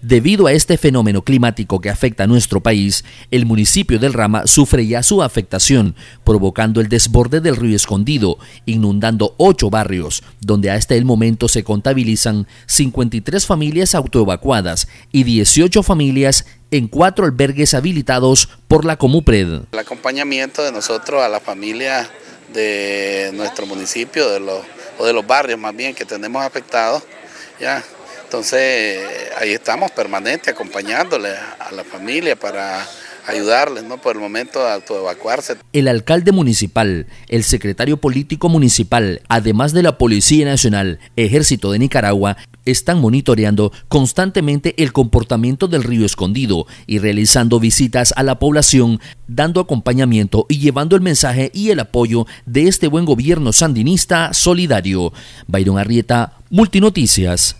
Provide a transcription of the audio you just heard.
Debido a este fenómeno climático que afecta a nuestro país, el municipio del Rama sufre ya su afectación, provocando el desborde del río escondido, inundando ocho barrios, donde hasta el momento se contabilizan 53 familias autoevacuadas y 18 familias en cuatro albergues habilitados por la Comupred. El acompañamiento de nosotros a la familia de nuestro municipio de los, o de los barrios más bien que tenemos afectados, ya entonces, ahí estamos permanente acompañándole a la familia para ayudarles, ¿no? Por el momento a evacuarse. El alcalde municipal, el secretario político municipal, además de la Policía Nacional, Ejército de Nicaragua, están monitoreando constantemente el comportamiento del río escondido y realizando visitas a la población, dando acompañamiento y llevando el mensaje y el apoyo de este buen gobierno sandinista solidario. Bayron Arrieta, Multinoticias.